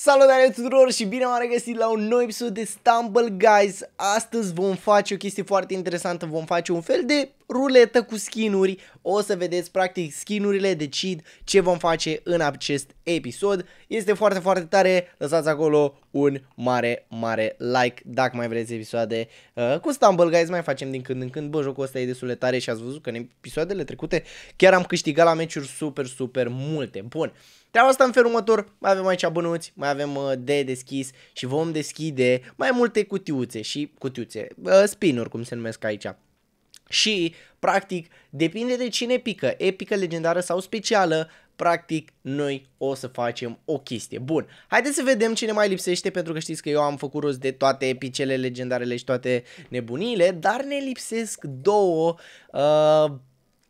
Salutare tuturor și bine m-am regăsit la un nou episod de Stumble Guys Astăzi vom face o chestie foarte interesantă, vom face un fel de ruletă cu skinuri, o să vedeți practic skinurile decid ce vom face în acest episod. Este foarte, foarte tare, lăsați acolo un mare, mare like dacă mai vreți episoade uh, cu Stumble Guys, mai facem din când în când, bă, jocul ăsta e destul de tare și ați văzut că în episoadele trecute chiar am câștigat la meciuri super, super multe. Bun, treaba asta în felul următor, mai avem aici bănuți, mai avem uh, de deschis și vom deschide mai multe cutiuțe și cutiuțe, uh, spinuri cum se numesc aici. Și, practic, depinde de cine pică, epică, legendară sau specială, practic noi o să facem o chestie. Bun, haideți să vedem cine mai lipsește pentru că știți că eu am făcut rost de toate epicele, legendarele și toate nebunile, dar ne lipsesc două... Uh,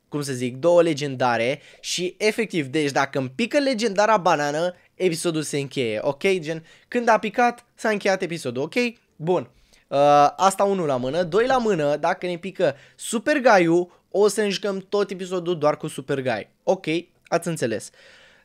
cum să zic, două legendare și efectiv, deci dacă îmi pică legendara banană, episodul se încheie, ok? Gen, când a picat, s-a încheiat episodul, ok? Bun, Uh, asta unul la mână. Doi la mână, dacă ne pică Super Gaiu, o să ne jucăm tot episodul doar cu Super Gai. Ok, ați înțeles.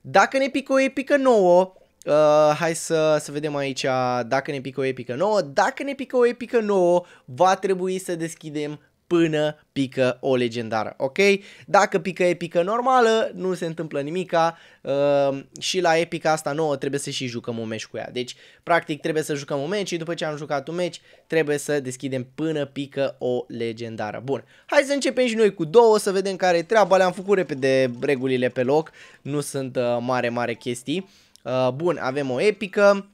Dacă ne pică o epică nouă, Uh, hai să, să vedem aici dacă ne pică o epică nouă. Dacă ne pică o epică nouă, va trebui să deschidem până pică o legendară, ok? Dacă pică epică normală, nu se întâmplă nimica uh, și la epica asta nouă trebuie să și jucăm un meci cu ea. Deci, practic, trebuie să jucăm un meci și după ce am jucat un meci, trebuie să deschidem până pică o legendară. Bun, hai să începem și noi cu două, să vedem care e treaba. Le-am făcut repede regulile pe loc, nu sunt uh, mare, mare chestii. Uh, bun, avem o epică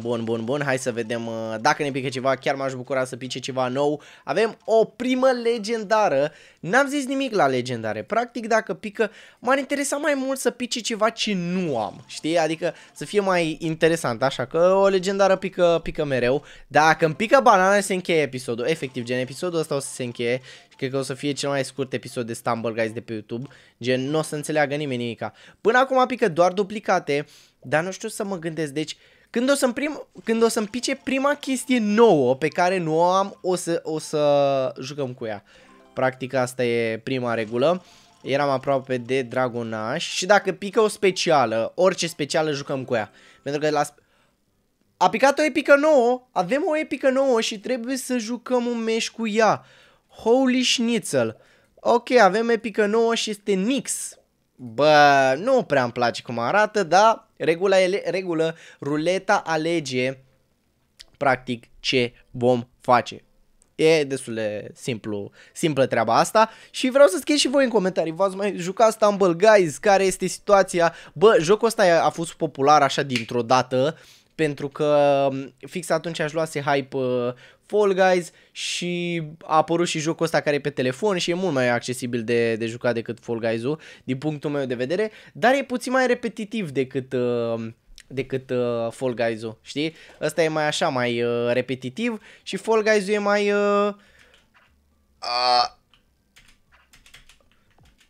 Bun, bun, bun, hai să vedem uh, dacă ne pică ceva, chiar m-aș bucura să pice ceva nou. Avem o primă legendară, n-am zis nimic la legendare, practic dacă pică, m-ar interesa mai mult să pice ceva ce nu am, știi? Adică să fie mai interesant, așa că o legendară pică, pică mereu. Dacă îmi pică banana se încheie episodul, efectiv, gen episodul ăsta o să se încheie cred că o să fie cel mai scurt episod de Stumble Guys de pe YouTube, gen nu o să înțeleagă nimeni nimica. Până acum pică doar duplicate, dar nu știu să mă gândesc, deci când o, să-mi prim, când o să-mi pice prima chestie nouă pe care nu o am, o să, o să jucăm cu ea. Practic asta e prima regulă. Eram aproape de Dragonaș și dacă pică o specială, orice specială jucăm cu ea. Pentru că la... A picat o epică nouă, avem o epică nouă și trebuie să jucăm un meș cu ea. Holy schnitzel. Ok, avem epică nouă și este Nix. Bă, nu prea îmi place cum arată, dar Regula, ele, regulă, ruleta alege practic ce vom face. E destul de simplu, simplă treaba asta și vreau să scrieți și voi în comentarii, v-ați mai jucat Stumble Guys, care este situația, bă, jocul ăsta a fost popular așa dintr-o dată, uh, pentru că um, fix atunci aș luase hype uh, Fall Guys și a apărut și jocul ăsta care e pe telefon și e mult mai accesibil de, de jucat decât Fall Guys-ul din punctul meu de vedere, dar e puțin mai repetitiv decât... Uh, decât uh, Fall Guys-ul, știi? Ăsta e mai așa, mai uh, repetitiv și Fall Guys-ul e mai... Uh, uh...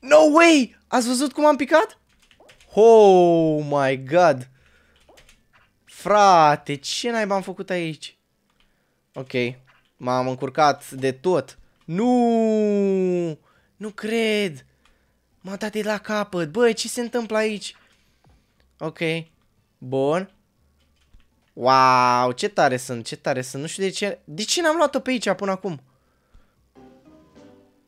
No way! Ați văzut cum am picat? Oh my god! Frate, ce naiba am făcut aici? Ok, m-am încurcat de tot. Nu! Nu cred! M-a dat de la capăt. Băi, ce se întâmplă aici? Ok, bun. Wow, ce tare sunt, ce tare sunt. Nu știu de ce... De ce n-am luat-o pe aici până acum?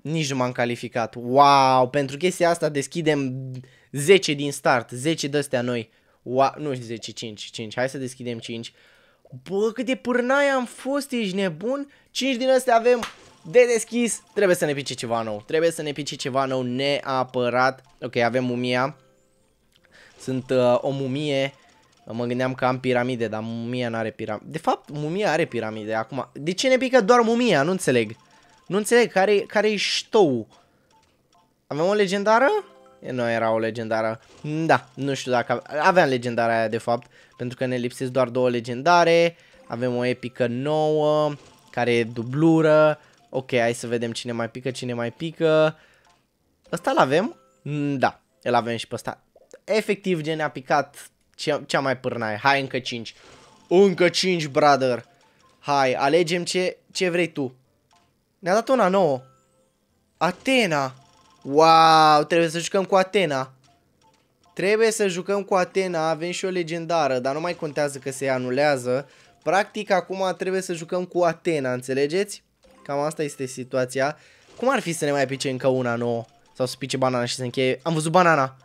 Nici nu m-am calificat. Wow, pentru chestia asta deschidem 10 din start. 10 de-astea noi. Ua, nu știu 10, 5, 5. Hai să deschidem 5. Bă, cât de pârnaie am fost, ești nebun? 5 din astea avem de deschis. Trebuie să ne pice ceva nou. Trebuie să ne pice ceva nou neapărat. Ok, avem mumia. Sunt uh, o mumie. Mă gândeam că am piramide, dar mumia nu are piramide. De fapt, mumia are piramide acum. De ce ne pică doar mumia? Nu înțeleg. Nu înțeleg. Care-i care, care ștou? Avem o legendară? nu era o legendară. Da, nu știu dacă aveam legendară aia de fapt, pentru că ne lipsesc doar două legendare. Avem o epică nouă, care e dublură. Ok, hai să vedem cine mai pică, cine mai pică. Ăsta l-avem? Mm, da, îl avem și pe ăsta. Efectiv, gen, a picat cea, cea mai pârnaie. Hai, încă 5. Încă 5, brother. Hai, alegem ce, ce vrei tu. Ne-a dat una nouă. Atena. Wow, trebuie să jucăm cu Atena. Trebuie să jucăm cu Atena, avem și o legendară, dar nu mai contează că se anulează. Practic, acum trebuie să jucăm cu Atena, înțelegeți? Cam asta este situația. Cum ar fi să ne mai pice încă una nouă? Sau să pice banana și să încheie? Am văzut banana!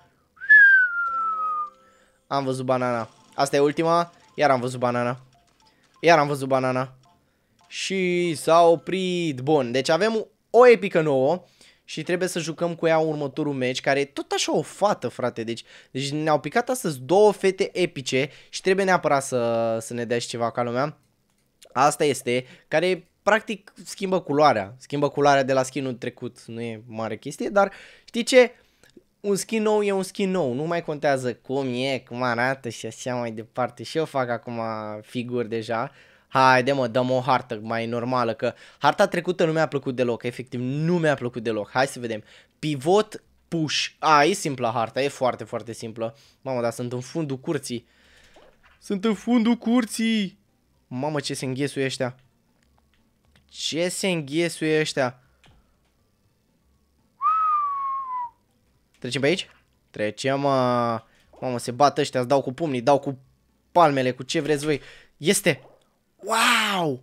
Am văzut banana. Asta e ultima. Iar am văzut banana. Iar am văzut banana. Și s-a oprit. Bun, deci avem o epică nouă și trebuie să jucăm cu ea următorul meci, care e tot așa o fată, frate. Deci, deci ne-au picat astăzi două fete epice și trebuie neapărat să, să ne dea și ceva ca lumea. Asta este, care practic schimbă culoarea. Schimbă culoarea de la skinul trecut, nu e mare chestie, dar știi ce? Un skin nou e un skin nou, nu mai contează cum e, cum arată și așa mai departe. Și eu fac acum figuri deja, haide mă, dăm o hartă mai normală, că harta trecută nu mi-a plăcut deloc, efectiv nu mi-a plăcut deloc. Hai să vedem. Pivot, push. A, e simplă harta, e foarte, foarte simplă. Mamă, dar sunt în fundul curții. Sunt în fundul curții! Mamă, ce se înghesuie ăștia. Ce se înghesuie ăștia? Trecem pe aici? Trecem, mă. Mamă, se bat ăștia, îți dau cu pumnii, dau cu palmele, cu ce vreți voi. Este! Wow!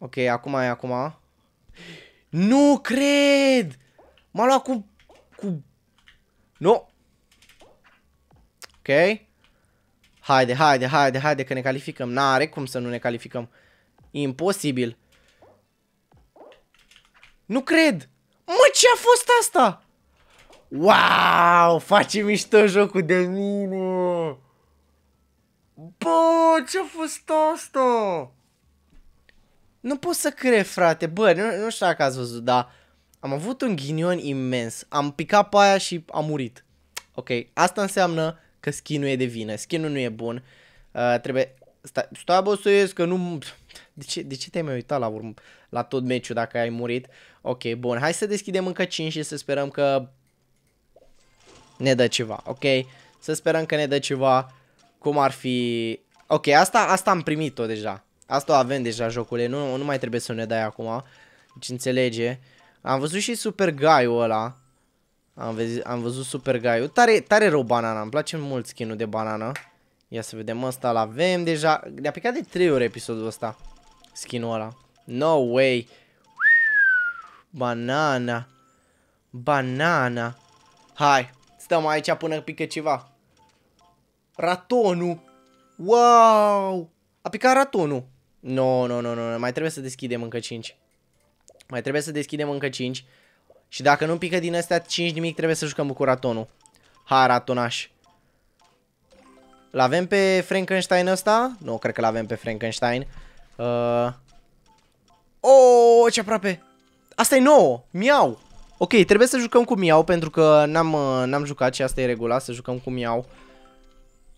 Ok, acum e acum. Nu cred! M-a luat cu... cu... Nu! Ok. Haide, haide, haide, haide că ne calificăm. N-are cum să nu ne calificăm. Imposibil. Nu cred! Mă, ce a fost asta? Wow! Face mișto jocul de mine! Bă, ce-a fost asta? Nu pot să cred, frate. Bă, nu, nu știu dacă ați văzut, dar am avut un ghinion imens. Am picat pe aia și am murit. Ok, asta înseamnă că skin e de vină. skin nu e bun. Uh, trebuie... Stai, stai bă, să ies, că nu... De ce, de ce te-ai mai uitat la, urm- la tot meciul dacă ai murit? Ok, bun. Hai să deschidem încă 5 și să sperăm că ne dă ceva, ok? Să sperăm că ne dă ceva. Cum ar fi... Ok, asta, asta am primit-o deja. Asta o avem deja, jocule. Nu, nu mai trebuie să ne dai acum. Deci înțelege. Am văzut și Super guy ăla. Am, vezi, am văzut Super Guy-ul. Tare, tare rău banana. Îmi place mult skin de banana. Ia să vedem. Ăsta l-avem deja. Ne-a picat de 3 ori episodul ăsta. skin ăla. No way. Banana. Banana. Hai. Stăm aici până pică ceva. Ratonul! Wow! A picat ratonul! Nu, no, nu, no, nu, no, nu, mai trebuie să deschidem încă 5. Mai trebuie să deschidem încă 5. Și dacă nu pică din astea 5 nimic, trebuie să jucăm cu ratonul. Ha, ratonaș! L-avem pe Frankenstein ăsta? Nu, cred că l-avem pe Frankenstein. Uh... Oh, ce aproape! asta e nou! Miau! Ok, trebuie să jucăm cu miau pentru că n-am uh, jucat și asta e regula, să jucăm cu miau. Uh,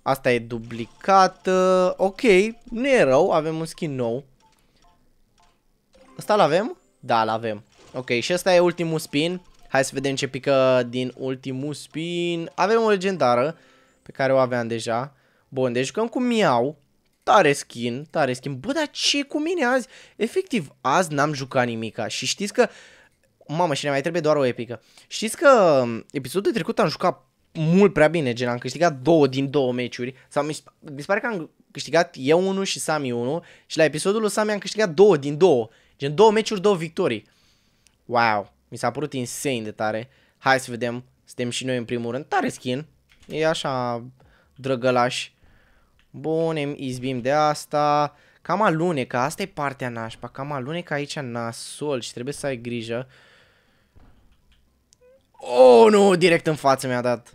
Asta e duplicată. Ok, nu e rău, avem un skin nou. Asta l-avem? Da, l-avem. Ok, și asta e ultimul spin. Hai să vedem ce pică din ultimul spin. Avem o legendară pe care o aveam deja. Bun, deci jucăm cu Miau. Tare skin, tare skin. Bă, dar ce cu mine azi? Efectiv, azi n-am jucat nimica și știți că... Mamă, și ne mai trebuie doar o epică. Știți că um, episodul trecut am jucat mult prea bine, gen am câștigat două din două meciuri, sau mi, mi se pare că am câștigat eu unul și Sami unul și la episodul lui Sami am câștigat două din două, gen două meciuri, două victorii. Wow, mi s-a părut insane de tare. Hai să vedem, suntem și noi în primul rând, tare skin, e așa drăgălaș. Bun, îmi izbim de asta. Cam alunecă, asta e partea nașpa, cam alunecă aici nasol și trebuie să ai grijă. Oh, nu, direct în față mi-a dat.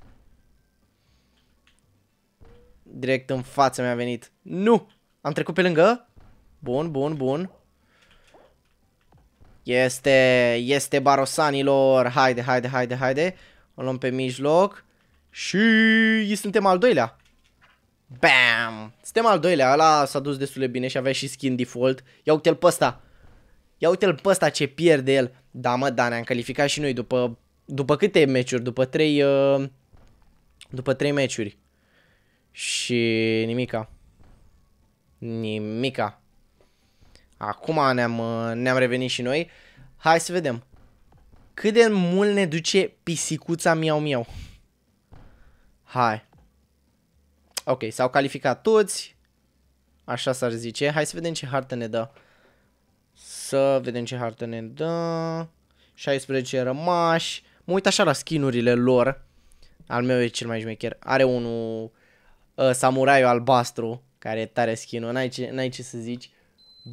Direct în față mi-a venit. Nu! Am trecut pe lângă? Bun, bun, bun. Este, este barosanilor. Haide, haide, haide, haide. O luăm pe mijloc. Și suntem al doilea. Bam! Suntem al doilea. Ăla s-a dus destul de bine și avea și skin default. Ia uite-l pe ăsta. Ia uite-l pe ăsta ce pierde el. Da, mă, da, ne-am calificat și noi după... După câte meciuri? După trei... Uh, după trei meciuri. Și nimica. Nimica. Acum ne-am ne revenit și noi. Hai să vedem. Cât de mult ne duce pisicuța miau miau. Hai. Ok, s-au calificat toți. Așa s-ar zice. Hai să vedem ce hartă ne dă. Să vedem ce hartă ne dă. 16 rămași. Mă uit așa la skinurile lor. Al meu e cel mai șmecher. Are unul uh, samuraiul albastru, care e tare skin-ul, n-ai ce, n-ai ce să zici.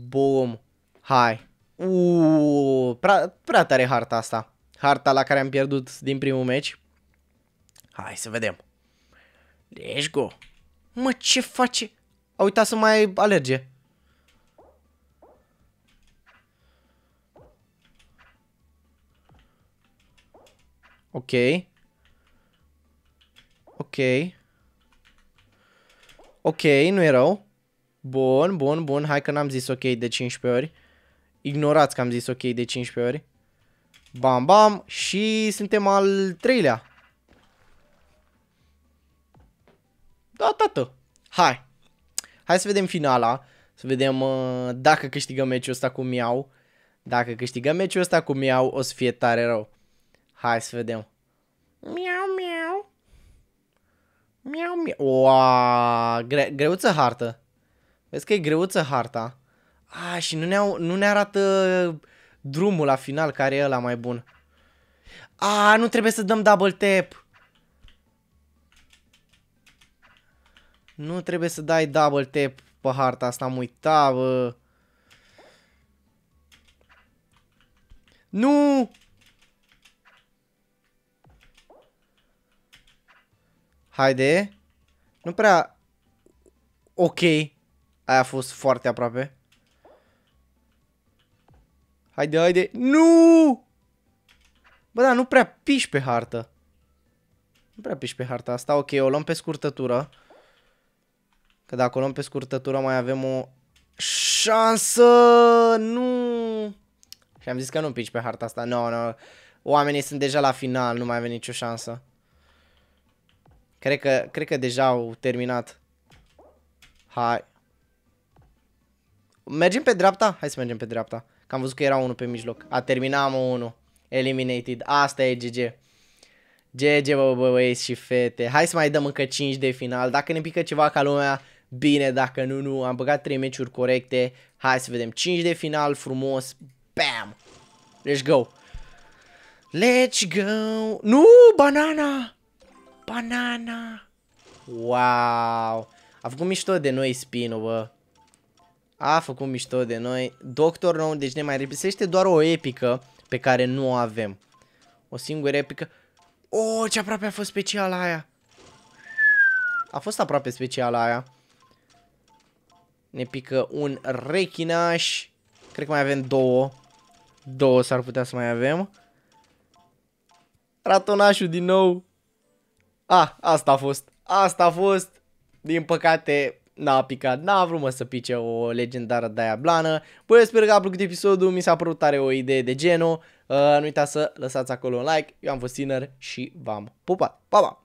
Boom. Hai. Uuu, prea, prea tare harta asta. Harta la care am pierdut din primul meci. Hai să vedem. Let's go. Mă, ce face? A uitat să mai alerge. Ok. Ok. Ok, nu e rău. Bun, bun, bun. Hai că n-am zis ok de 15 ori. Ignorați că am zis ok de 15 ori. Bam, bam. Și suntem al treilea. Da, tată. Hai. Hai să vedem finala. Să vedem uh, dacă câștigăm meciul ăsta cu miau. Dacă câștigăm meciul ăsta cu miau, o să fie tare rău. Hai să vedem. Miau, miau. Miau, miau. Oa, gre greuță hartă. Vezi că e greuță harta. A, și nu ne, au, nu ne arată uh, drumul la final care e ăla mai bun. A, nu trebuie să dăm double tap. Nu trebuie să dai double tap pe harta asta, am uitat, bă. Nu! Haide. Nu prea... Ok. Aia a fost foarte aproape. Haide, haide. Nu! Bă, dar nu prea piși pe hartă. Nu prea piși pe harta asta. Ok, o luăm pe scurtătură. Că dacă o luăm pe scurtătură mai avem o șansă. Nu! Și am zis că nu pici pe harta asta. Nu, no, nu. No. Oamenii sunt deja la final, nu mai avem nicio șansă. Cred că, cred că deja au terminat. Hai. Mergem pe dreapta? Hai să mergem pe dreapta. Că am văzut că era unul pe mijloc. A terminat mă unul. Eliminated. Asta e GG. GG bă băieți și fete. Hai să mai dăm încă 5 de final. Dacă ne pică ceva ca lumea, bine. Dacă nu, nu. Am băgat 3 meciuri corecte. Hai să vedem. 5 de final frumos. Bam! Let's go! Let's go! Nu, banana! Banana! Wow! A făcut mișto de noi spin bă. A făcut mișto de noi. Doctor nou, deci ne mai repisește doar o epică pe care nu o avem. O singură epică. Oh, ce aproape a fost specială aia. A fost aproape specială aia. Ne pică un rechinaș. Cred că mai avem două. Două s-ar putea să mai avem. Ratonașul din nou. Ah, asta a fost. Asta a fost. Din păcate, n-a picat, n-a vrut mă să pice o legendară de-aia blană. Băi, sper că a plăcut episodul, mi s-a părut tare o idee de genul. Uh, nu uita să lăsați acolo un like, eu am fost tiner și v-am pupat. Pa, pa!